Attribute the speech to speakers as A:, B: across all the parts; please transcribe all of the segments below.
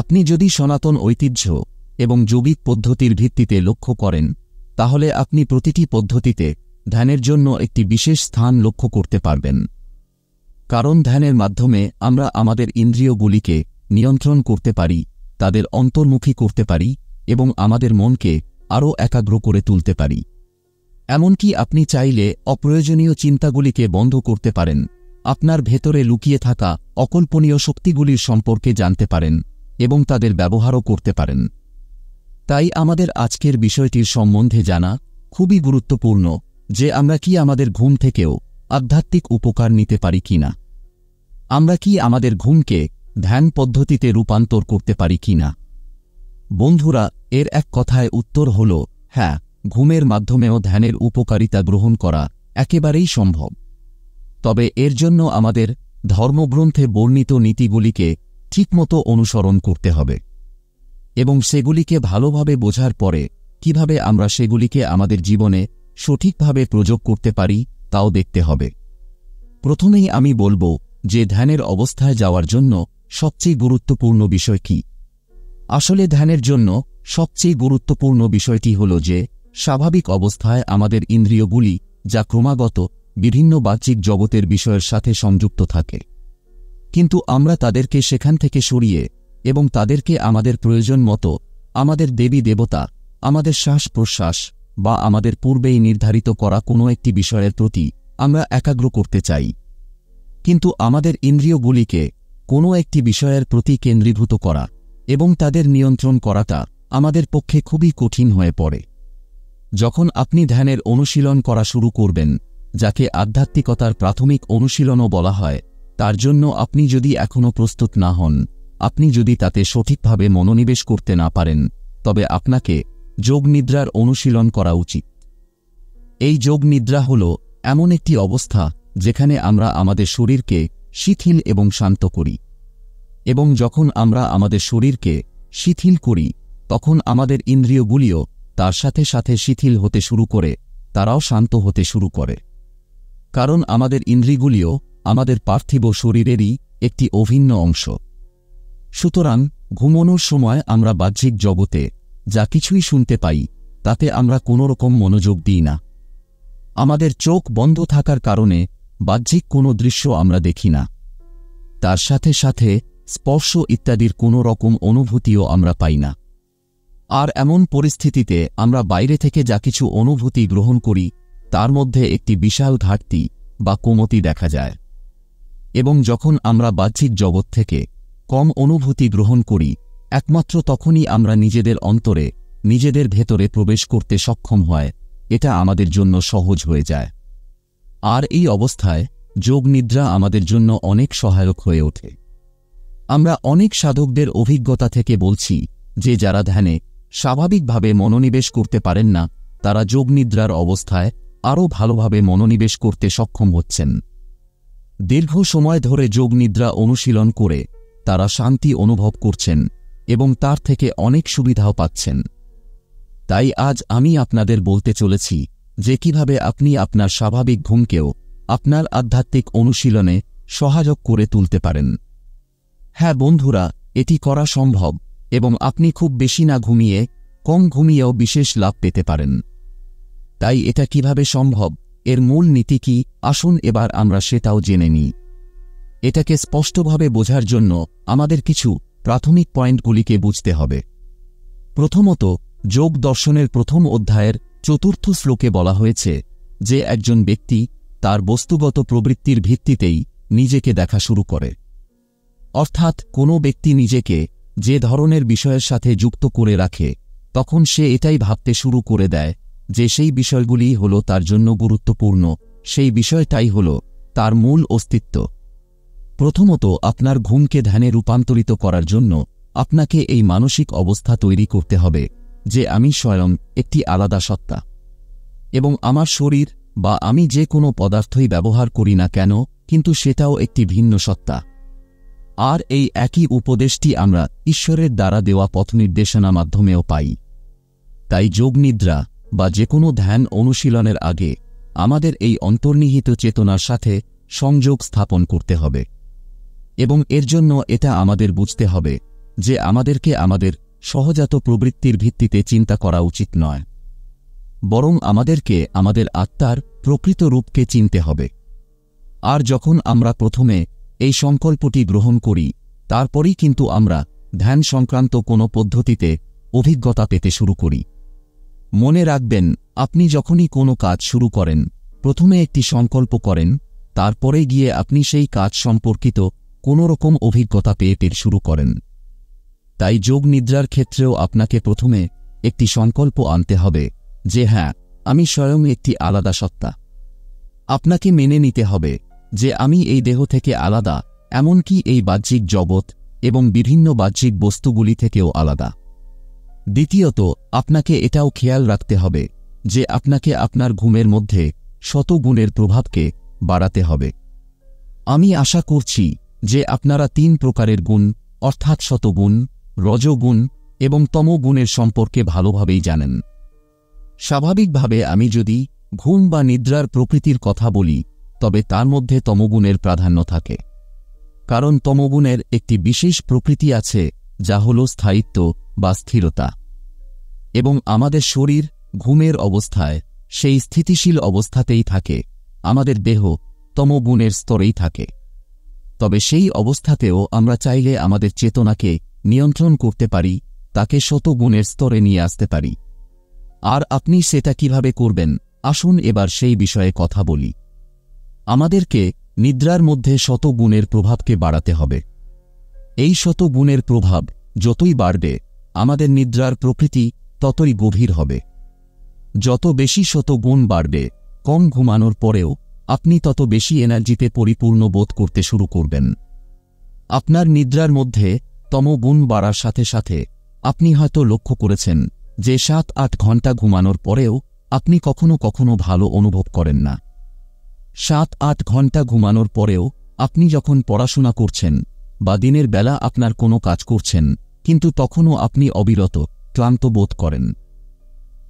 A: আপনি যদি সনাতন ঐতিহ্য এবং যৌবিক পদ্ধতির ভিত্তিতে লক্ষ্য করেন তাহলে আপনি প্রতিটি পদ্ধতিতে ধ্যানের জন্য একটি বিশেষ স্থান লক্ষ্য করতে পারবেন কারণ ধ্যানের মাধ্যমে আমরা আমাদের ইন্দ্রিয়গুলিকে নিয়ন্ত্রণ করতে পারি তাদের অন্তর্মুখী করতে পারি এবং আমাদের মনকে আরও একাগ্র করে তুলতে পারি এমনকি আপনি চাইলে অপ্রয়োজনীয় চিন্তাগুলিকে বন্ধ করতে পারেন আপনার ভেতরে লুকিয়ে থাকা অকল্পনীয় শক্তিগুলির সম্পর্কে জানতে পারেন এবং তাদের ব্যবহারও করতে পারেন তাই আমাদের আজকের বিষয়টির সম্বন্ধে জানা খুবই গুরুত্বপূর্ণ যে আমরা কি আমাদের ঘুম থেকেও আধ্যাত্মিক উপকার নিতে পারি কি না আমরা কি আমাদের ঘুমকে ধ্যান পদ্ধতিতে রূপান্তর করতে পারি কি না বন্ধুরা এর এক কথায় উত্তর হল হ্যাঁ ঘুমের মাধ্যমেও ধ্যানের উপকারিতা গ্রহণ করা একেবারেই সম্ভব তবে এর জন্য আমাদের ধর্মগ্রন্থে বর্ণিত নীতিগুলিকে ঠিকমতো অনুসরণ করতে হবে এবং সেগুলিকে ভালোভাবে বোঝার পরে কিভাবে আমরা সেগুলিকে আমাদের জীবনে সঠিকভাবে প্রযোগ করতে পারি তাও দেখতে হবে প্রথমেই আমি বলবো যে ধ্যানের অবস্থায় যাওয়ার জন্য সবচেয়ে গুরুত্বপূর্ণ বিষয় কি আসলে ধ্যানের জন্য সবচেয়ে গুরুত্বপূর্ণ বিষয়টি হল যে স্বাভাবিক অবস্থায় আমাদের ইন্দ্রিয়গুলি যা ক্রমাগত বিভিন্ন বাহ্যিক জগতের বিষয়ের সাথে সংযুক্ত থাকে কিন্তু আমরা তাদেরকে সেখান থেকে সরিয়ে এবং তাদেরকে আমাদের প্রয়োজন মতো আমাদের দেবী দেবতা আমাদের শ্বাস প্রশ্বাস বা আমাদের পূর্বেই নির্ধারিত করা কোনো একটি বিষয়ের প্রতি আমরা একাগ্র করতে চাই কিন্তু আমাদের ইন্দ্রিয়গুলিকে কোনো একটি বিষয়ের প্রতি কেন্দ্রীভূত করা এবং তাদের নিয়ন্ত্রণ করাটা আমাদের পক্ষে খুবই কঠিন হয়ে পড়ে যখন আপনি ধ্যানের অনুশীলন করা শুরু করবেন যাকে আধ্যাত্মিকতার প্রাথমিক অনুশীলনও বলা হয় তার জন্য আপনি যদি এখনও প্রস্তুত না হন আপনি যদি তাতে সঠিকভাবে মনোনিবেশ করতে না পারেন তবে আপনাকে যোগ নিদ্রার অনুশীলন করা উচিত এই যোগ নিদ্রা হল এমন একটি অবস্থা যেখানে আমরা আমাদের শরীরকে শিথিল এবং শান্ত করি এবং যখন আমরা আমাদের শরীরকে শিথিল করি তখন আমাদের ইন্দ্রিয়গুলিও তার সাথে সাথে শিথিল হতে শুরু করে তারাও শান্ত হতে শুরু করে কারণ আমাদের ইন্দ্রিগুলিও আমাদের পার্থিব শরীরেরই একটি অভিন্ন অংশ সুতরাং ঘুমনোর সময় আমরা বাহ্যিক জগতে যা কিছুই শুনতে পাই তাতে আমরা কোনো রকম মনোযোগ দিই না আমাদের চোখ বন্ধ থাকার কারণে বাহ্যিক কোনো দৃশ্য আমরা দেখি না তার সাথে সাথে স্পর্শ ইত্যাদির কোনো রকম অনুভূতিও আমরা পাই না আর এমন পরিস্থিতিতে আমরা বাইরে থেকে যা কিছু অনুভূতি গ্রহণ করি তার মধ্যে একটি বিশাল ঘাটতি বা কোমতি দেখা যায় এবং যখন আমরা বাহ্যিক জগৎ থেকে কম অনুভূতি গ্রহণ করি একমাত্র তখনই আমরা নিজেদের অন্তরে নিজেদের ভেতরে প্রবেশ করতে সক্ষম হয় এটা আমাদের জন্য সহজ হয়ে যায় আর এই অবস্থায় যোগ নিদ্রা আমাদের জন্য অনেক সহায়ক হয়ে ওঠে আমরা অনেক সাধকদের অভিজ্ঞতা থেকে বলছি যে যারা ধ্যানে স্বাভাবিকভাবে মনোনিবেশ করতে পারেন না তারা যোগনিদ্রার অবস্থায় আরও ভালোভাবে মনোনিবেশ করতে সক্ষম হচ্ছেন দীর্ঘ সময় ধরে যোগনিদ্রা অনুশীলন করে তারা শান্তি অনুভব করছেন এবং তার থেকে অনেক সুবিধাও পাচ্ছেন তাই আজ আমি আপনাদের বলতে চলেছি যে কিভাবে আপনি আপনার স্বাভাবিক ঘুমকেও আপনার আধ্যাত্মিক অনুশীলনে সহায়ক করে তুলতে পারেন হ্যাঁ বন্ধুরা এটি করা সম্ভব এবং আপনি খুব বেশি না ঘুমিয়ে কম ঘুমিয়েও বিশেষ লাভ পেতে পারেন তাই এটা কিভাবে সম্ভব এর মূল নীতি কি আসুন এবার আমরা সেটাও জেনে নিই এটাকে স্পষ্টভাবে বোঝার জন্য আমাদের কিছু প্রাথমিক পয়েন্টগুলিকে বুঝতে হবে প্রথমত যোগ দর্শনের প্রথম অধ্যায়ের চতুর্থ শ্লোকে বলা হয়েছে যে একজন ব্যক্তি তার বস্তুগত প্রবৃত্তির ভিত্তিতেই নিজেকে দেখা শুরু করে অর্থাৎ কোনো ব্যক্তি নিজেকে যে ধরনের বিষয়ের সাথে যুক্ত করে রাখে তখন সে এটাই ভাবতে শুরু করে দেয় যে সেই বিষয়গুলি হল তার জন্য গুরুত্বপূর্ণ সেই বিষয়টাই হল তার মূল অস্তিত্ব প্রথমত আপনার ঘুমকে ধ্যানে রূপান্তরিত করার জন্য আপনাকে এই মানসিক অবস্থা তৈরি করতে হবে যে আমি স্বয়ং একটি আলাদা সত্তা এবং আমার শরীর বা আমি যে কোনো পদার্থই ব্যবহার করি না কেন কিন্তু সেটাও একটি ভিন্ন সত্তা আর এই একই উপদেশটি আমরা ঈশ্বরের দ্বারা দেওয়া পথনির্দেশনা মাধ্যমেও পাই তাই যোগনিদ্রা বা যে কোনো ধ্যান অনুশীলনের আগে আমাদের এই অন্তর্নিহিত চেতনার সাথে সংযোগ স্থাপন করতে হবে এবং এর জন্য এটা আমাদের বুঝতে হবে যে আমাদেরকে আমাদের সহজাত প্রবৃত্তির ভিত্তিতে চিন্তা করা উচিত নয় বরং আমাদেরকে আমাদের আত্মার প্রকৃত রূপকে চিনতে হবে আর যখন আমরা প্রথমে এই সংকল্পটি গ্রহণ করি তারপরেই কিন্তু আমরা ধ্যান সংক্রান্ত কোনো পদ্ধতিতে অভিজ্ঞতা পেতে শুরু করি মনে রাখবেন আপনি যখনই কোনো কাজ শুরু করেন প্রথমে একটি সংকল্প করেন তারপরে গিয়ে আপনি সেই কাজ সম্পর্কিত কোনো রকম অভিজ্ঞতা পেয়ে পের শুরু করেন তাই যোগ নিদ্রার ক্ষেত্রেও আপনাকে প্রথমে একটি সংকল্প আনতে হবে যে হ্যাঁ আমি স্বয়ং একটি আলাদা সত্তা আপনাকে মেনে নিতে হবে যে আমি এই দেহ থেকে আলাদা এমনকি এই বাহ্যিক জগৎ এবং বিভিন্ন বাহ্যিক বস্তুগুলি থেকেও আলাদা দ্বিতীয়ত আপনাকে এটাও খেয়াল রাখতে হবে যে আপনাকে আপনার ঘুমের মধ্যে শতগুণের প্রভাবকে বাড়াতে হবে আমি আশা করছি যে আপনারা তিন প্রকারের গুণ অর্থাৎ শতগুণ রজগুণ এবং তমগুণের সম্পর্কে ভালোভাবেই জানেন স্বাভাবিকভাবে আমি যদি ঘুম বা নিদ্রার প্রকৃতির কথা বলি তবে তার মধ্যে তমগুণের প্রাধান্য থাকে কারণ তমগুণের একটি বিশেষ প্রকৃতি আছে যা হল স্থায়িত্ব বা স্থিরতা এবং আমাদের শরীর ঘুমের অবস্থায় সেই স্থিতিশীল অবস্থাতেই থাকে আমাদের দেহ তমগুণের স্তরেই থাকে তবে সেই অবস্থাতেও আমরা চাইলে আমাদের চেতনাকে নিয়ন্ত্রণ করতে পারি তাকে শতগুণের স্তরে নিয়ে আসতে পারি আর আপনি সেটা কিভাবে করবেন আসুন এবার সেই বিষয়ে কথা বলি আমাদেরকে নিদ্রার মধ্যে শতগুণের প্রভাবকে বাড়াতে হবে এই শতগুণের প্রভাব যতই বাড়বে আমাদের নিদ্রার প্রকৃতি ততই গভীর হবে যত বেশি শত গুণ বাড়বে কম ঘুমানোর পরেও আপনি তত বেশি এনার্জিতে পরিপূর্ণ বোধ করতে শুরু করবেন আপনার নিদ্রার মধ্যে তম গুণ বাড়ার সাথে সাথে আপনি হয়তো লক্ষ্য করেছেন যে সাত আট ঘন্টা ঘুমানোর পরেও আপনি কখনো কখনো ভালো অনুভব করেন না সাত আট ঘন্টা ঘুমানোর পরেও আপনি যখন পড়াশোনা করছেন বা দিনের বেলা আপনার কোনো কাজ করছেন কিন্তু তখনও আপনি অবিরত ক্লান্ত বোধ করেন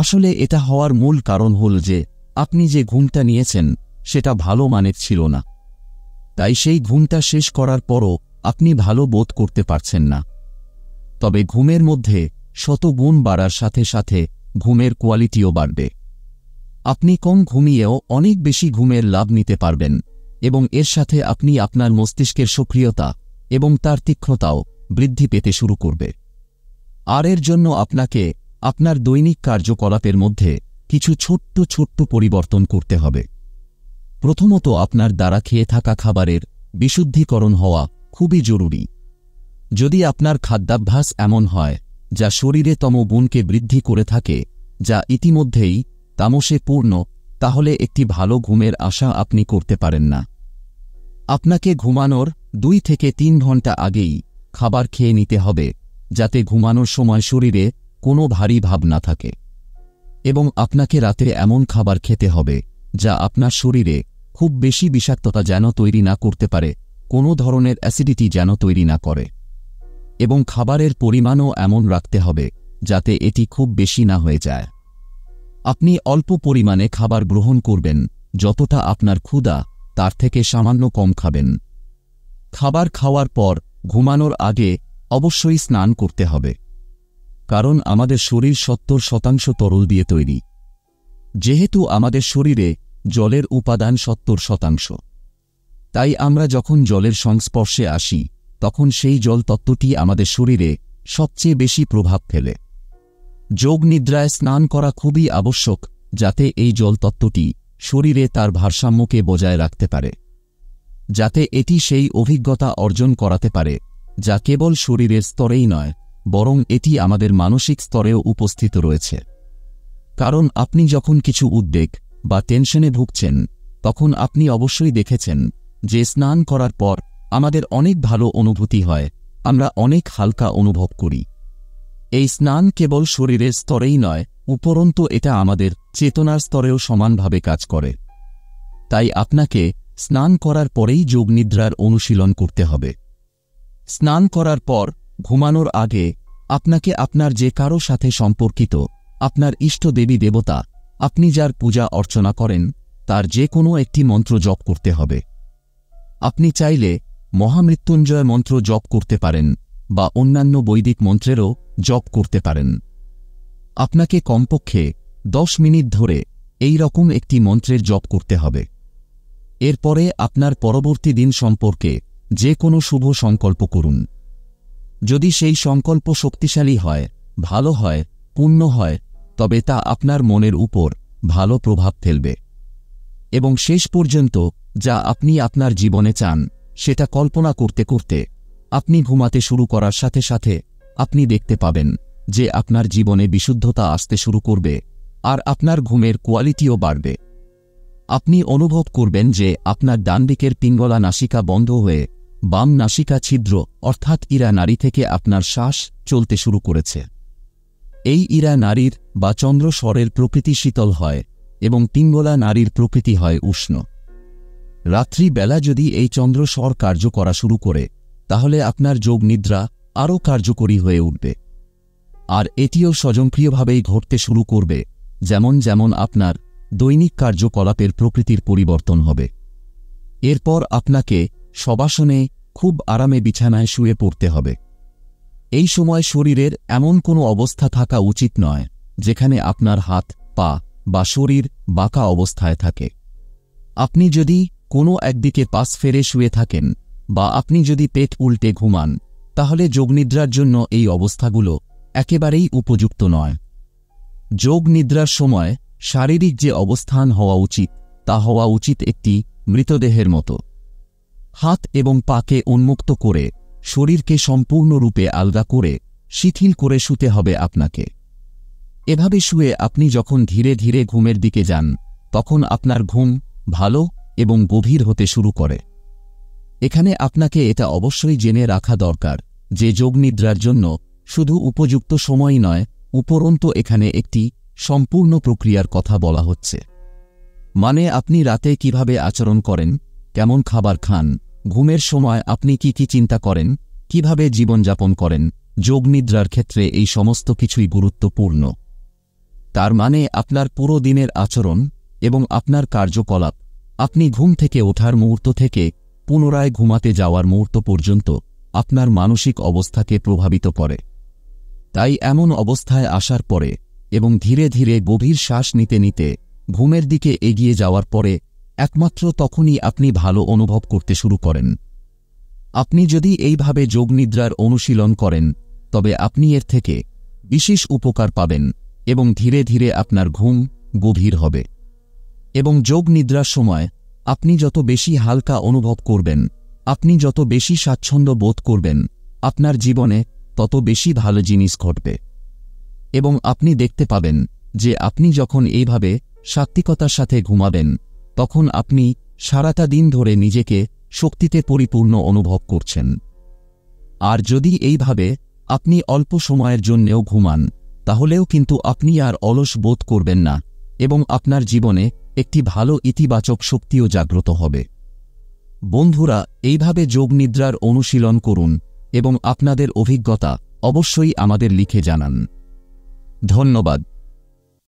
A: আসলে এটা হওয়ার মূল কারণ হল যে আপনি যে ঘুমটা নিয়েছেন সেটা ভালো মানের ছিল না তাই সেই ঘুমটা শেষ করার পরও আপনি ভালো বোধ করতে পারছেন না তবে ঘুমের মধ্যে শত গুণ বাড়ার সাথে সাথে ঘুমের কোয়ালিটিও বাড়বে আপনি কম ঘুমিয়েও অনেক বেশি ঘুমের লাভ নিতে পারবেন এবং এর সাথে আপনি আপনার মস্তিষ্কের সক্রিয়তা এবং তার তীক্ষ্ণতাও বৃদ্ধি পেতে শুরু করবে আর এর জন্য আপনাকে আপনার দৈনিক কার্যকলাপের মধ্যে কিছু ছোট্ট ছোট্ট পরিবর্তন করতে হবে প্রথমত আপনার দ্বারা খেয়ে থাকা খাবারের বিশুদ্ধিকরণ হওয়া খুবই জরুরি যদি আপনার খাদ্যাভ্যাস এমন হয় যা শরীরে তম গুণকে বৃদ্ধি করে থাকে যা ইতিমধ্যেই তামসে পূর্ণ তাহলে একটি ভালো ঘুমের আশা আপনি করতে পারেন না আপনাকে ঘুমানোর দুই থেকে তিন ঘন্টা আগেই খাবার খেয়ে নিতে হবে যাতে ঘুমানোর সময় শরীরে কোনো ভারী ভাব না থাকে এবং আপনাকে রাতে এমন খাবার খেতে হবে যা আপনার শরীরে খুব বেশি বিষাক্ততা যেন তৈরি না করতে পারে কোনো ধরনের অ্যাসিডিটি যেন তৈরি না করে এবং খাবারের পরিমাণও এমন রাখতে হবে যাতে এটি খুব বেশি না হয়ে যায় আপনি অল্প পরিমাণে খাবার গ্রহণ করবেন যতটা আপনার ক্ষুধা তার থেকে সামান্য কম খাবেন খাবার খাওয়ার পর ঘুমানোর আগে অবশ্যই স্নান করতে হবে কারণ আমাদের শরীর সত্তর শতাংশ তরল দিয়ে তৈরি যেহেতু আমাদের শরীরে জলের উপাদান সত্তর শতাংশ তাই আমরা যখন জলের সংস্পর্শে আসি তখন সেই জল তত্ত্বটি আমাদের শরীরে সবচেয়ে বেশি প্রভাব ফেলে যোগ নিদ্রায় স্নান করা খুবই আবশ্যক যাতে এই জল তত্ত্বটি শরীরে তার ভারসাম্যকে বজায় রাখতে পারে যাতে এটি সেই অভিজ্ঞতা অর্জন করাতে পারে যা কেবল শরীরের স্তরেই নয় বরং এটি আমাদের মানসিক স্তরেও উপস্থিত রয়েছে কারণ আপনি যখন কিছু উদ্বেগ বা টেনশনে ভুগছেন তখন আপনি অবশ্যই দেখেছেন যে স্নান করার পর আমাদের অনেক ভালো অনুভূতি হয় আমরা অনেক হালকা অনুভব করি এই স্নান কেবল শরীরের স্তরেই নয় উপরন্তু এটা আমাদের চেতনার স্তরেও সমানভাবে কাজ করে তাই আপনাকে স্নান করার পরেই যোগনিদ্রার অনুশীলন করতে হবে স্নান করার পর ঘুমানোর আগে আপনাকে আপনার যে কারো সাথে সম্পর্কিত আপনার ইষ্ট দেবী দেবতা আপনি যার পূজা অর্চনা করেন তার যে কোনো একটি মন্ত্র জপ করতে হবে আপনি চাইলে মহামৃত্যুঞ্জয় মন্ত্র জপ করতে পারেন বা অন্যান্য বৈদিক মন্ত্রেরও জপ করতে পারেন আপনাকে কমপক্ষে দশ মিনিট ধরে এই রকম একটি মন্ত্রের জপ করতে হবে এরপরে আপনার পরবর্তী দিন সম্পর্কে যে কোনো শুভ সংকল্প করুন যদি সেই সংকল্প শক্তিশালী হয় ভালো হয় পূর্ণ হয় তবে তা আপনার মনের উপর ভালো প্রভাব ফেলবে এবং শেষ পর্যন্ত যা আপনি আপনার জীবনে চান সেটা কল্পনা করতে করতে আপনি ঘুমাতে শুরু করার সাথে সাথে আপনি দেখতে পাবেন যে আপনার জীবনে বিশুদ্ধতা আসতে শুরু করবে আর আপনার ঘুমের কোয়ালিটিও বাড়বে আপনি অনুভব করবেন যে আপনার ডানদিকের পিঙ্গলা নাসিকা বন্ধ হয়ে বাম নাসিকা ছিদ্র অর্থাৎ ইরা নারী থেকে আপনার শ্বাস চলতে শুরু করেছে এই ইরা নারীর বা চন্দ্র স্বরের প্রকৃতি শীতল হয় এবং পিঙ্গলা নারীর প্রকৃতি হয় উষ্ণ রাত্রিবেলা যদি এই চন্দ্র স্বর কার্য করা শুরু করে তাহলে আপনার যোগ নিদ্রা আরও কার্যকরী হয়ে উঠবে আর এটিও স্বজনপ্রিয়ভাবেই ঘটতে শুরু করবে যেমন যেমন আপনার দৈনিক কার্যকলাপের প্রকৃতির পরিবর্তন হবে এরপর আপনাকে সবাসনে খুব আরামে বিছানায় শুয়ে পড়তে হবে এই সময় শরীরের এমন কোনো অবস্থা থাকা উচিত নয় যেখানে আপনার হাত পা বা শরীর বাঁকা অবস্থায় থাকে আপনি যদি কোনো একদিকে পাশ ফেরে শুয়ে থাকেন বা আপনি যদি পেট উল্টে ঘুমান তাহলে যোগনিদ্রার জন্য এই অবস্থাগুলো একেবারেই উপযুক্ত নয় যোগ নিদ্রার সময় শারীরিক যে অবস্থান হওয়া উচিত তা হওয়া উচিত একটি মৃতদেহের মতো হাত এবং পাকে উন্মুক্ত করে শরীরকে সম্পূর্ণরূপে আলগা করে শিথিল করে শুতে হবে আপনাকে এভাবে শুয়ে আপনি যখন ধীরে ধীরে ঘুমের দিকে যান তখন আপনার ঘুম ভালো এবং গভীর হতে শুরু করে এখানে আপনাকে এটা অবশ্যই জেনে রাখা দরকার যে যোগনিদ্রার জন্য শুধু উপযুক্ত সময় নয় উপরন্ত এখানে একটি সম্পূর্ণ প্রক্রিয়ার কথা বলা হচ্ছে মানে আপনি রাতে কিভাবে আচরণ করেন কেমন খাবার খান ঘুমের সময় আপনি কি কি চিন্তা করেন কিভাবে জীবনযাপন করেন যোগনিদ্রার ক্ষেত্রে এই সমস্ত কিছুই গুরুত্বপূর্ণ তার মানে আপনার পুরো দিনের আচরণ এবং আপনার কার্যকলাপ আপনি ঘুম থেকে ওঠার মুহূর্ত থেকে পুনরায় ঘুমাতে যাওয়ার মুহূর্ত পর্যন্ত আপনার মানসিক অবস্থাকে প্রভাবিত করে তাই এমন অবস্থায় আসার পরে এবং ধীরে ধীরে গভীর শ্বাস নিতে নিতে ঘুমের দিকে এগিয়ে যাওয়ার পরে একমাত্র তখনই আপনি ভালো অনুভব করতে শুরু করেন আপনি যদি এইভাবে যোগনিদ্রার অনুশীলন করেন তবে আপনি এর থেকে বিশেষ উপকার পাবেন এবং ধীরে ধীরে আপনার ঘুম গভীর হবে এবং যোগ নিদ্রার সময় আপনি যত বেশি হালকা অনুভব করবেন আপনি যত বেশি স্বাচ্ছন্দ্য বোধ করবেন আপনার জীবনে তত বেশি ভালো জিনিস ঘটবে এবং আপনি দেখতে পাবেন যে আপনি যখন এইভাবে সাত্ত্বিকতার সাথে ঘুমাবেন তখন আপনি সারাটা দিন ধরে নিজেকে শক্তিতে পরিপূর্ণ অনুভব করছেন আর যদি এইভাবে আপনি অল্প সময়ের জন্যেও ঘুমান তাহলেও কিন্তু আপনি আর অলস বোধ করবেন না এবং আপনার জীবনে একটি ভালো ইতিবাচক শক্তিও জাগ্রত হবে বন্ধুরা এইভাবে যোগনিদ্রার অনুশীলন করুন এবং আপনাদের অভিজ্ঞতা অবশ্যই আমাদের লিখে জানান ধন্যবাদ